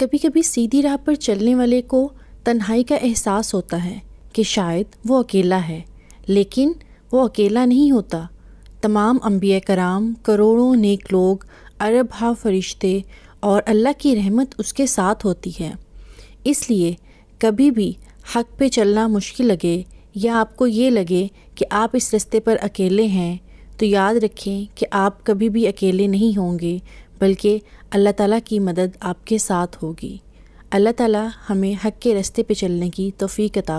कभी कभी सीधी राह पर चलने वाले को तन्हाई का एहसास होता है कि शायद वो अकेला है लेकिन वो अकेला नहीं होता तमाम अम्बिया कराम करोड़ों नेक लोग अरब हा फरिश्ते और अल्लाह की रहमत उसके साथ होती है इसलिए कभी भी हक पे चलना मुश्किल लगे या आपको ये लगे कि आप इस रास्ते पर अकेले हैं तो याद रखें कि आप कभी भी अकेले नहीं होंगे बल्कि अल्लाह ताला की मदद आपके साथ होगी अल्लाह ताला हमें हक के रास्ते पे चलने की तोफ़ी कता